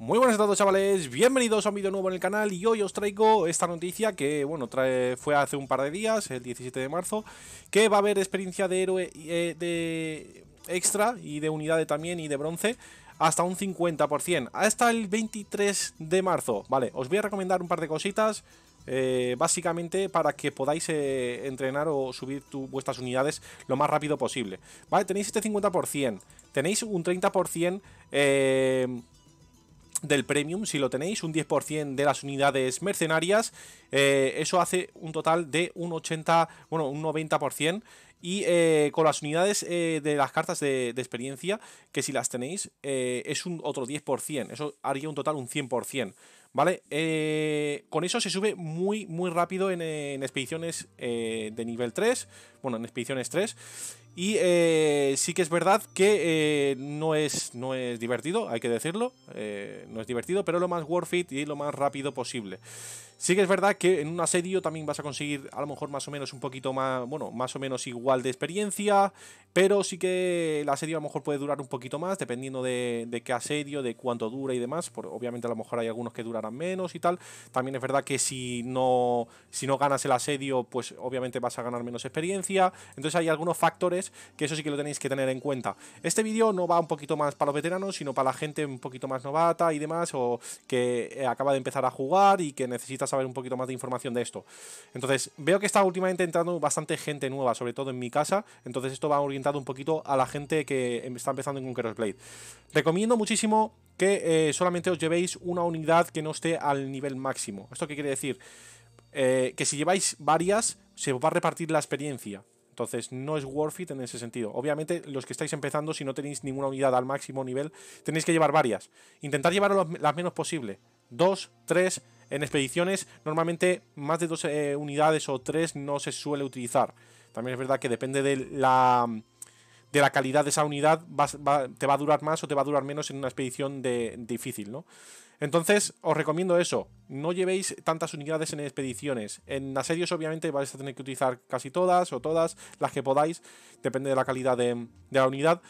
Muy buenas a todos chavales, bienvenidos a un vídeo nuevo en el canal y hoy os traigo esta noticia que bueno fue hace un par de días, el 17 de marzo, que va a haber experiencia de héroe eh, de extra y de unidad también y de bronce hasta un 50%, hasta el 23 de marzo, vale, os voy a recomendar un par de cositas, eh, básicamente para que podáis eh, entrenar o subir vuestras unidades lo más rápido posible. Vale, tenéis este 50%, tenéis un 30% eh, del premium si lo tenéis, un 10% de las unidades mercenarias, eh, eso hace un total de un 80, bueno, un 90% y eh, con las unidades eh, de las cartas de, experiencia, que si las tenéis, es un otro 10%. Eso haría un total un 100%. ¿Vale? Eh, con eso se sube muy, muy rápido en, expediciones eh, de nivel 3. Bueno, en expediciones 3. Y eh, sí que es verdad que no, es, no es divertido, hay que decirlo. no es divertido, pero lo más worth it y lo más rápido posible. Sí que es verdad que en un asedio también vas a conseguir a lo mejor más o menos un poquito más, bueno, más o menos igual de experiencia, pero sí que el asedio a lo mejor puede durar un poquito más, dependiendo de, qué asedio, de cuánto dura y demás. Por, obviamente a lo mejor hay algunos que durarán menos y tal. También es verdad que si no, si no ganas el asedio, pues obviamente vas a ganar menos experiencia. Entonces hay algunos factores que eso sí que lo tenéis que tener en cuenta. Este vídeo no va un poquito más para los veteranos, sino para la gente un poquito más novata y demás, o que eh, acaba de empezar a jugar y que necesita a saber un poquito más de información de esto. Entonces, veo que está últimamente entrando bastante gente nueva, sobre todo en mi casa. Entonces, esto va orientado un poquito a la gente que em, está empezando en Conqueror's Blade. Recomiendo muchísimo que eh, solamente os llevéis una unidad que no esté al nivel máximo. ¿Esto qué quiere decir? Eh, que si lleváis varias, se os va a repartir la experiencia. Entonces no es worth it en ese sentido. Obviamente los que estáis empezando, si no tenéis ninguna unidad al máximo nivel, tenéis que llevar varias. Intentar llevar las menos posible. Dos, tres, en expediciones normalmente más de dos eh, unidades o tres no se suele utilizar. También es verdad que depende de la, de la calidad de esa unidad, te va a durar más o te va a durar menos en una expedición de, difícil, ¿no? Entonces, os recomiendo eso. No llevéis tantas unidades en expediciones. En asedios, obviamente, vais a tener que utilizar casi todas o todas las que podáis. Depende de la calidad de la unidad.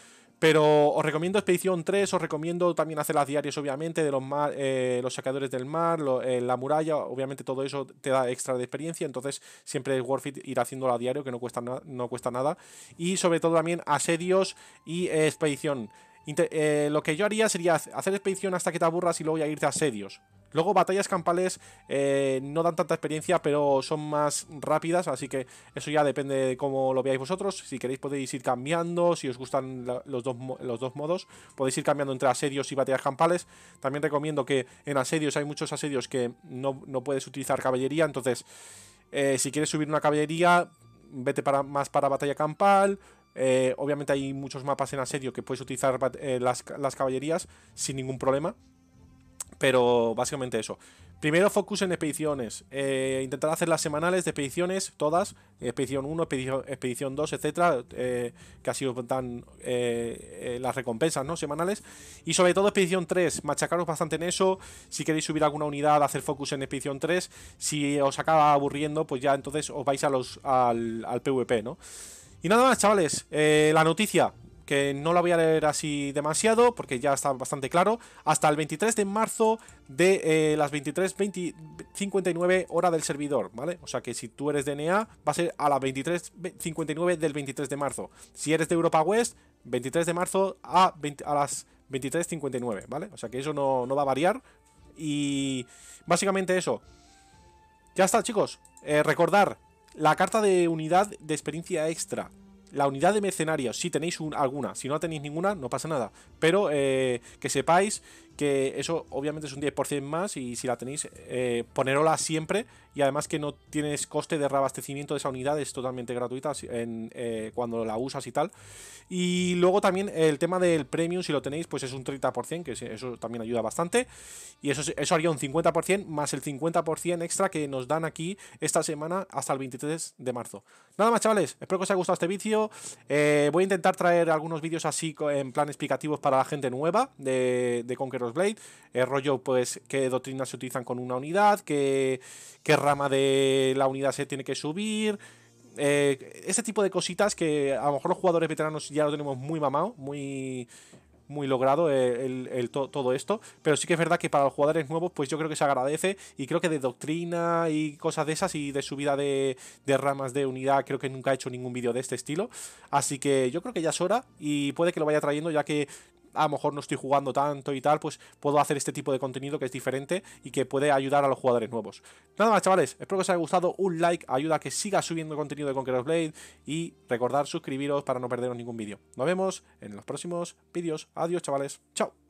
Pero os recomiendo Expedición 3, os recomiendo también hacer las diarias, obviamente, de los, mar, eh, los sacadores del mar, eh, la muralla, obviamente todo eso te da extra de experiencia, entonces siempre es worth it ir haciéndolo a diario, que no cuesta, no cuesta nada. Y sobre todo también asedios y eh, expedición. Eh, lo que yo haría sería hacer expedición hasta que te aburras y luego irte a asedios. Luego batallas campales eh, no dan tanta experiencia, pero son más rápidas, así que eso ya depende de cómo lo veáis vosotros. Si queréis podéis ir cambiando, si os gustan los, dos, los dos modos, podéis ir cambiando entre asedios y batallas campales. También recomiendo que en asedios hay muchos asedios que no, puedes utilizar caballería, entonces eh, si quieres subir una caballería, vete para, más para batalla campal, eh, obviamente hay muchos mapas en asedio que puedes utilizar eh, las, caballerías sin ningún problema. Pero básicamente eso. Primero focus en expediciones. Eh, intentar hacer las semanales de expediciones, todas. Expedición 1, expedición, 2, etcétera. que así os dan las recompensas, ¿no? Semanales. Y sobre todo expedición 3. Machacaros bastante en eso. Si queréis subir alguna unidad, hacer focus en expedición 3. Si os acaba aburriendo, pues ya entonces os vais a los, al, al PvP, ¿no? Y nada más, chavales, eh, la noticia, que no la voy a leer así demasiado, porque ya está bastante claro, hasta el 23 de marzo de eh, las 23.59 hora del servidor, ¿vale? O sea que si tú eres de NEA, va a ser a las 23.59 del 23 de marzo. Si eres de Europa West, 23 de marzo a, a las 23.59, ¿vale? O sea que eso no, va a variar. Y básicamente eso. Ya está, chicos. Eh, recordar la carta de unidad de experiencia extra. La unidad de mercenarios, si tenéis alguna. Si no tenéis ninguna, no pasa nada. Pero eh, que sepáis que eso obviamente es un 10% más y si la tenéis, eh, ponerola siempre y además que no tienes coste de reabastecimiento de esa unidad, es totalmente gratuita eh, cuando la usas y tal. Y luego también el tema del premium, si lo tenéis, pues es un 30%, que eso también ayuda bastante. Y eso, eso haría un 50% más el 50% extra que nos dan aquí esta semana hasta el 23 de marzo. Nada más chavales, espero que os haya gustado este vídeo. Eh, voy a intentar traer algunos vídeos así en plan explicativos para la gente nueva de, de Blade, el eh, rollo, pues, qué doctrinas se utilizan con una unidad, qué, qué rama de la unidad se tiene que subir. Eh, ese tipo de cositas que a lo mejor los jugadores veteranos ya lo tenemos muy mamado, muy, muy logrado eh, el, todo esto. Pero sí que es verdad que para los jugadores nuevos, pues yo creo que se agradece. Y creo que de doctrina y cosas de esas y de subida de, de ramas de unidad, creo que nunca he hecho ningún vídeo de este estilo. Así que yo creo que ya es hora y puede que lo vaya trayendo, ya que a lo mejor no estoy jugando tanto y tal, pues puedo hacer este tipo de contenido que es diferente y que puede ayudar a los jugadores nuevos. Nada más, chavales, espero que os haya gustado. Un like ayuda a que siga subiendo contenido de Conqueror's Blade y recordar suscribiros para no perderos ningún vídeo. Nos vemos en los próximos vídeos. Adiós, chavales. Chao.